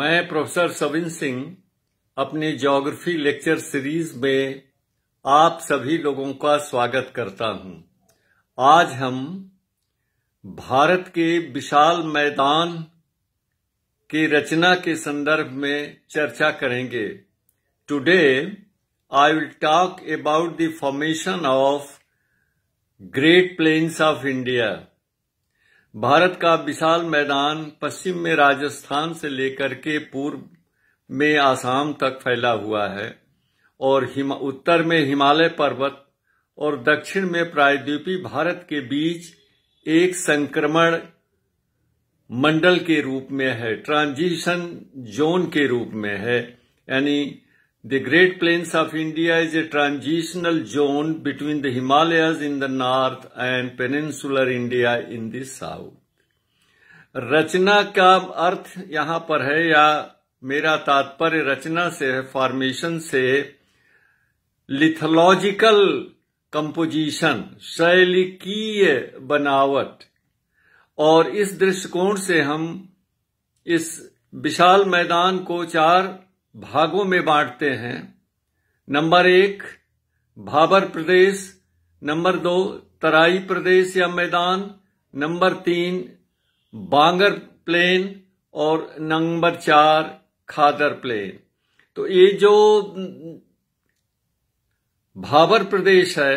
मैं प्रोफेसर सविन सिंह अपने geography lecture series में आप सभी लोगों का स्वागत करता हूं आज हम भारत के विशाल मैदान की रचना के संदर्भ में चर्चा करेंगे today I will talk about the formation of great plains of India Bharat का विशाल मैदान पश्चिम में राजस्थान से लेकर के पूर्व में आसाम तक फैला हुआ है और उत्तर में हिमालय पर्वत और दक्षिण में प्रायद्वीपी भारत के बीच एक संक्रमण मंडल के रूप में है ट्रांजिशन जोन के रूप में है यानी The Great Plains of India is a transitional zone between the Himalayas in the north and peninsular India in the south. रचना का अर्थ यहाँ पर है या मेरा तात्पर्य रचना से है फॉर्मेशन से लिथोलॉजिकल कंपोजिशन शैलिकीय बनावट और इस दृष्टिकोण से हम इस विशाल मैदान को चार भागों में बांटते हैं नंबर एक भाबर प्रदेश नंबर दो तराई प्रदेश या मैदान नंबर तीन बांगर प्लेन और नंबर चार खादर प्लेन तो ये जो भाबर प्रदेश है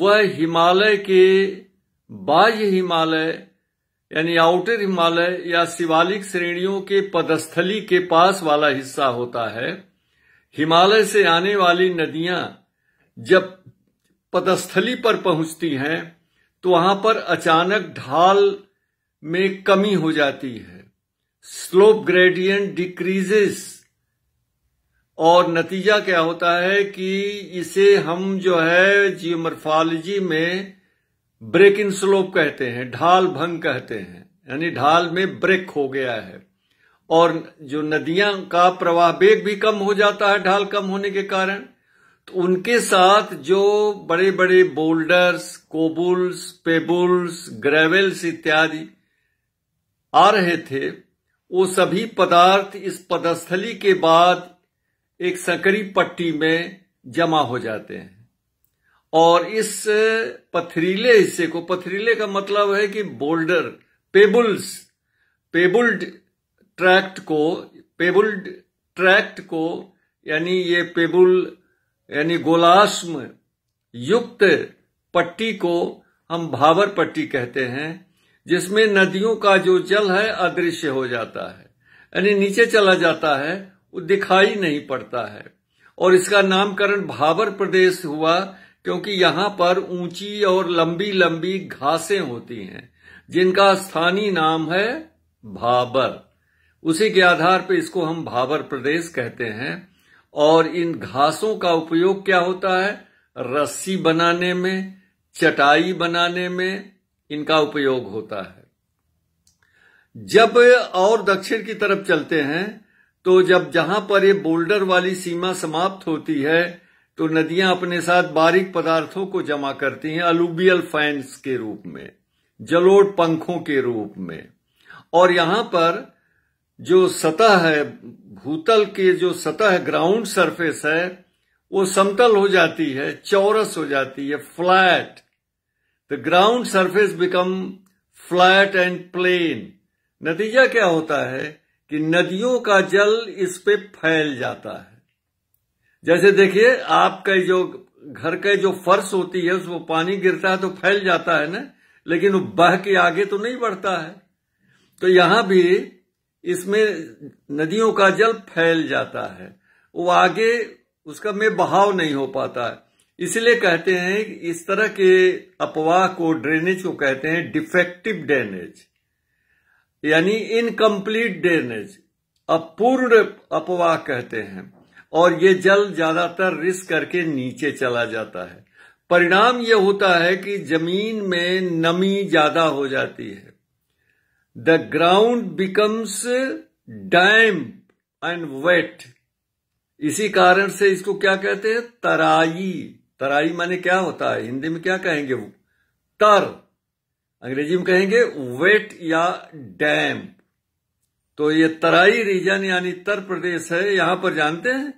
वह हिमालय के बाह्य हिमालय यानी आउटर हिमालय या शिवालिक श्रेणियों के पदस्थली के पास वाला हिस्सा होता है हिमालय से आने वाली नदियां जब पदस्थली पर पहुंचती हैं तो वहां पर अचानक ढाल में कमी हो जाती है स्लोप ग्रेडियंट डिक्रीजेस और नतीजा क्या होता है कि इसे हम जो है जियोमर्फालजी में ब्रेक इन स्लोप कहते हैं ढाल भंग कहते हैं यानी ढाल में ब्रेक हो गया है और जो नदियां का प्रवाह वेग भी कम हो जाता है ढाल कम होने के कारण तो उनके साथ जो बड़े बड़े बोल्डर्स कोबुल्स पेबुल्स ग्रेवल्स इत्यादि आ रहे थे वो सभी पदार्थ इस पदस्थली के बाद एक सकरी पट्टी में जमा हो जाते हैं और इस पथरीले हिस्से को पथरीले का मतलब है कि बोल्डर पेबुल्स पेबुल्ड ट्रैक्ट को पेबुल्ड ट्रैक्ट को यानी ये पेबुल यानी गोलास्म युक्त पट्टी को हम भावर पट्टी कहते हैं जिसमें नदियों का जो जल है अदृश्य हो जाता है यानी नीचे चला जाता है वो दिखाई नहीं पड़ता है और इसका नामकरण भावर प्रदेश हुआ क्योंकि यहां पर ऊंची और लंबी लंबी घासें होती हैं जिनका स्थानीय नाम है भाबर उसी के आधार पर इसको हम भाबर प्रदेश कहते हैं और इन घासों का उपयोग क्या होता है रस्सी बनाने में चटाई बनाने में इनका उपयोग होता है जब और दक्षिण की तरफ चलते हैं तो जब जहां पर ये बोल्डर वाली सीमा समाप्त होती है तो नदियां अपने साथ बारीक पदार्थों को जमा करती हैं अलूबियल फैंस के रूप में जलोट पंखों के रूप में और यहां पर जो सतह है भूतल के जो सतह ग्राउंड सरफेस है वो समतल हो जाती है चौरस हो जाती है flat the ground surface become flat and plain नतीजा क्या होता है कि नदियों का जल इस पे फैल जाता है जैसे देखिए आपका जो घर का जो फर्श होती है उसमें पानी गिरता है तो फैल जाता है ना लेकिन बह के आगे तो नहीं बढ़ता है तो यहां भी इसमें नदियों का जल फैल जाता है वो आगे उसका में बहाव नहीं हो पाता है इसलिए कहते हैं इस तरह के अपवाह को ड्रेनेज को कहते हैं डिफेक्टिव ड्रेनेज यानी इनकम्प्लीट ड्रेनेज अपूर्ण अपवाह कहते हैं और ये जल ज्यादातर रिस करके नीचे चला जाता है परिणाम यह होता है कि जमीन में नमी ज्यादा हो जाती है the ground becomes damp and wet इसी कारण से इसको क्या कहते हैं तराई तराई माने क्या होता है हिंदी में क्या कहेंगे वो तर अंग्रेजी में कहेंगे वेट या डैम तो ये तराई रीजन यानी उत्तर प्रदेश है यहां पर जानते हैं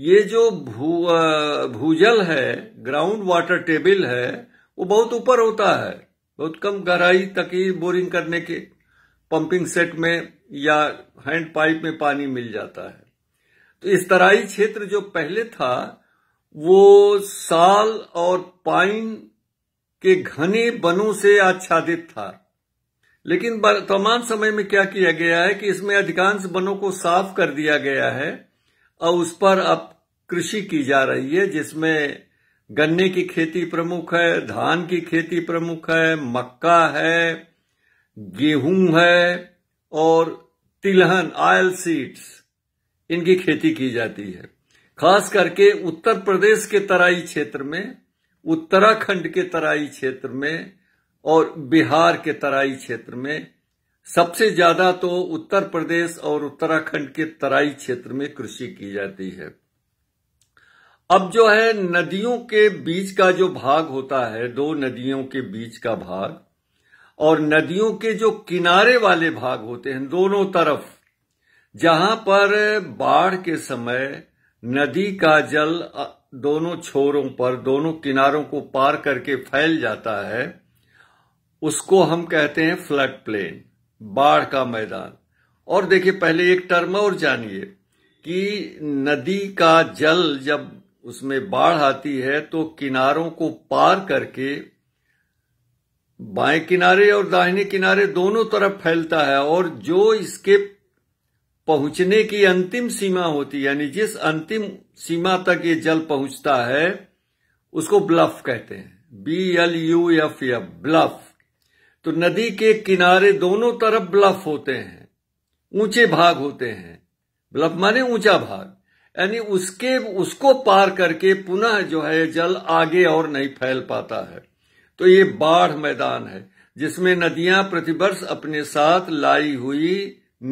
ये जो भू भूजल है ग्राउंड वाटर टेबल है वो बहुत ऊपर होता है बहुत कम गहराई तक ही बोरिंग करने के पंपिंग सेट में या हैंड पाइप में पानी मिल जाता है तो इस तराई क्षेत्र जो पहले था वो साल और पाइन के घने बनों से आच्छादित था लेकिन वर्तमान समय में क्या किया गया है कि इसमें अधिकांश बनों को साफ कर दिया गया है और उस पर अब कृषि की जा रही है जिसमें गन्ने की खेती प्रमुख है धान की खेती प्रमुख है मक्का है गेहूं है और तिलहन आयल सीड्स इनकी खेती की जाती है खास करके उत्तर प्रदेश के तराई क्षेत्र में उत्तराखंड के तराई क्षेत्र में और बिहार के तराई क्षेत्र में सबसे ज्यादा तो उत्तर प्रदेश और उत्तराखंड के तराई क्षेत्र में कृषि की जाती है अब जो है नदियों के बीच का जो भाग होता है दो नदियों के बीच का भाग और नदियों के जो किनारे वाले भाग होते हैं दोनों तरफ जहां पर बाढ़ के समय नदी का जल दोनों छोरों पर दोनों किनारों को पार करके फैल जाता है उसको हम कहते हैं फ्लड प्लेन बाढ़ का मैदान और देखिए पहले एक टर्म और जानिए कि नदी का जल जब उसमें बाढ़ आती है तो किनारों को पार करके बाएं किनारे और दाहिने किनारे दोनों तरफ फैलता है और जो इसके पहुंचने की अंतिम सीमा होती है यानी जिस अंतिम सीमा तक ये जल पहुंचता है उसको ब्लफ कहते हैं B L U F F bluff तो नदी के किनारे दोनों तरफ ब्लफ होते हैं ऊंचे भाग होते हैं ब्लफ माने ऊंचा भाग यानी उसके उसको पार करके पुनः जो है जल आगे और नहीं फैल पाता है तो ये बाढ़ मैदान है जिसमें नदियां प्रतिवर्ष अपने साथ लाई हुई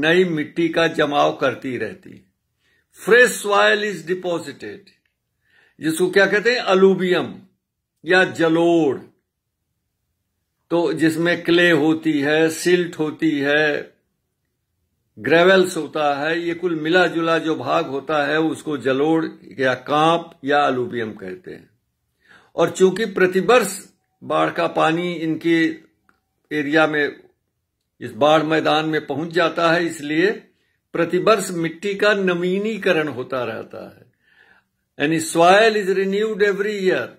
नई मिट्टी का जमाव करती रहती फ्रेश सॉयल इज डिपॉजिटेड जिसको क्या कहते हैं अलूबियम या जलोड़ तो जिसमें क्ले होती है सिल्ट होती है ग्रेवल्स होता है ये कुल मिला जुला जो भाग होता है उसको जलोड़ या कांप या अलूबियम कहते हैं और चूंकि प्रतिवर्ष बाढ़ का पानी इनके एरिया में इस बाढ़ मैदान में पहुंच जाता है इसलिए प्रतिवर्ष मिट्टी का नवीनीकरण होता रहता है any soil is renewed every year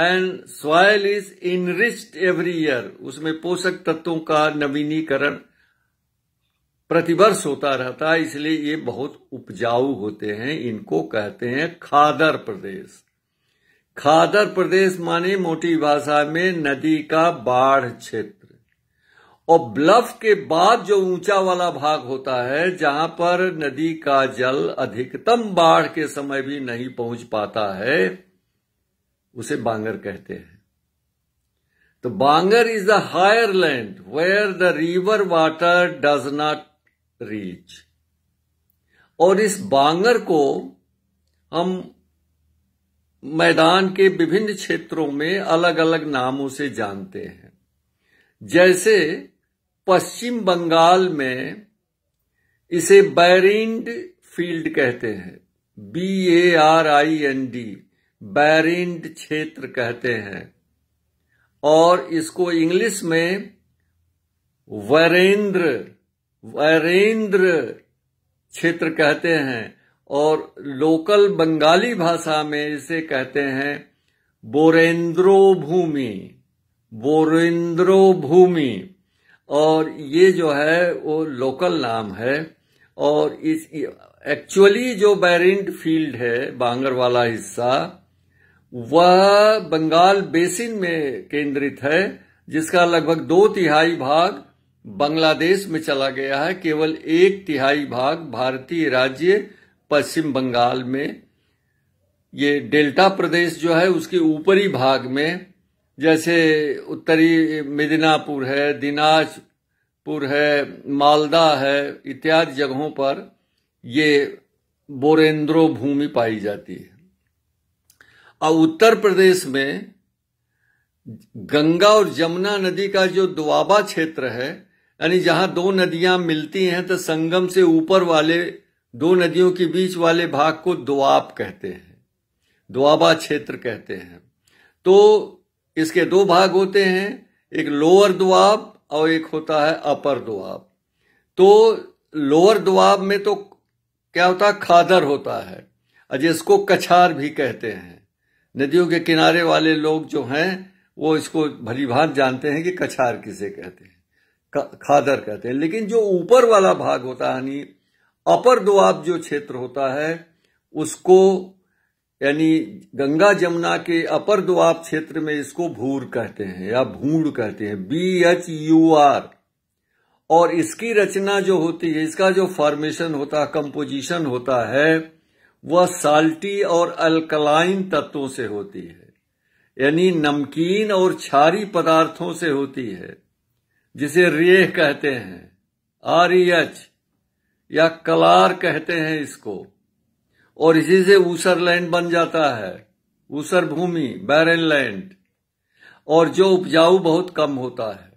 and soil is enriched every year उसमें पोषक तत्वों का नवीनीकरण प्रतिवर्ष होता रहता है इसलिए ये बहुत उपजाऊ होते हैं इनको कहते हैं खादर प्रदेश खादर प्रदेश माने मोटी भाषा में नदी का बाढ़ क्षेत्र और ब्लफ के बाद जो ऊंचा वाला भाग होता है जहां पर नदी का जल अधिकतम बाढ़ के समय भी नहीं पहुंच पाता है उसे बांगर कहते हैं तो bangar is the higher land where the river water does not reach और इस बांगर को हम मैदान के विभिन्न क्षेत्रों में अलग अलग नामों से जानते हैं जैसे पश्चिम बंगाल में इसे बैरिंड फील्ड कहते हैं B A R I N D Barind क्षेत्र कहते हैं और इसको इंग्लिश में वरेंद्र वरेंद्र क्षेत्र कहते हैं और लोकल बंगाली भाषा में इसे कहते हैं बोरेंद्रो भूमि बोरेंद्रो भूमि और ये जो है वो लोकल नाम है और इस एक्चुअली जो बैरिंड फील्ड है बांगर वाला हिस्सा वह बंगाल बेसिन में केंद्रित है जिसका लगभग दो तिहाई भाग बांग्लादेश में चला गया है केवल एक तिहाई भाग भारतीय राज्य पश्चिम बंगाल में ये डेल्टा प्रदेश जो है उसके ऊपरी भाग में जैसे उत्तरी मिदिनापुर है दिनाजपुर है मालदा है इत्यादि जगहों पर ये बोरेंद्रो भूमि पाई जाती है और उत्तर प्रदेश में गंगा और जमुना नदी का जो दुआबा क्षेत्र है यानी जहां दो नदियां मिलती हैं तो संगम से ऊपर वाले दो नदियों के बीच वाले भाग को दुआब कहते हैं दुआबा क्षेत्र कहते हैं तो इसके दो भाग होते हैं एक लोअर दुआब और एक होता है अपर दुआब तो लोअर दुआब में तो क्या होता है खादर होता है और जिसको कछार भी कहते हैं नदियों के किनारे वाले लोग जो हैं वो इसको भली भांत जानते हैं कि कछार किसे कहते हैं खादर कहते हैं लेकिन जो ऊपर वाला भाग होता है यानी अपर दुआब जो क्षेत्र होता है उसको यानी गंगा जमुना के अपर दुआब क्षेत्र में इसको भूर कहते हैं या भूड़ कहते हैं बी एच यू आर और इसकी रचना जो होती है इसका जो फॉर्मेशन होता है कंपोजिशन होता है वह साल्टी और अल्कलाइन तत्वों से होती है यानी नमकीन और क्षारी पदार्थों से होती है जिसे रेह कहते हैं आर एच e या कलार कहते हैं इसको और इसी से ऊसर लैंड बन जाता है ऊसर भूमि बैरन लैंड और जो उपजाऊ बहुत कम होता है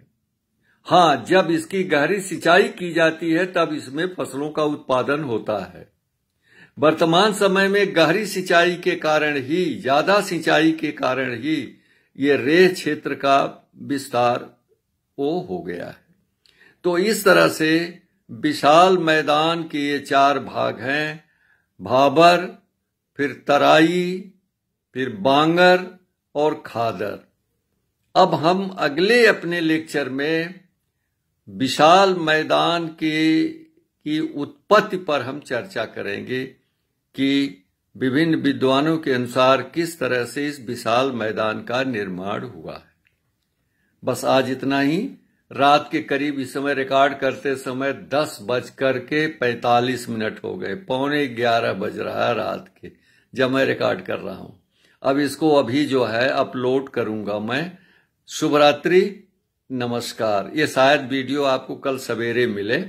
हाँ जब इसकी गहरी सिंचाई की जाती है तब इसमें फसलों का उत्पादन होता है वर्तमान समय में गहरी सिंचाई के कारण ही ज्यादा सिंचाई के कारण ही ये रेह क्षेत्र का विस्तार वो हो गया है तो इस तरह से विशाल मैदान के ये चार भाग हैं भाबर फिर तराई फिर बांगर और खादर अब हम अगले अपने लेक्चर में विशाल मैदान के की उत्पत्ति पर हम चर्चा करेंगे कि विभिन्न विद्वानों के अनुसार किस तरह से इस विशाल मैदान का निर्माण हुआ है बस आज इतना ही रात के करीब इस समय रिकॉर्ड करते समय दस बज करके पैतालीस मिनट हो गए पौने ग्यारह बज रहा है रात के जब मैं रिकॉर्ड कर रहा हूं अब इसको अभी जो है अपलोड करूंगा मैं शुभरात्रि नमस्कार ये शायद वीडियो आपको कल सवेरे मिले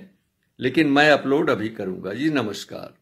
लेकिन मैं अपलोड अभी करूंगा जी नमस्कार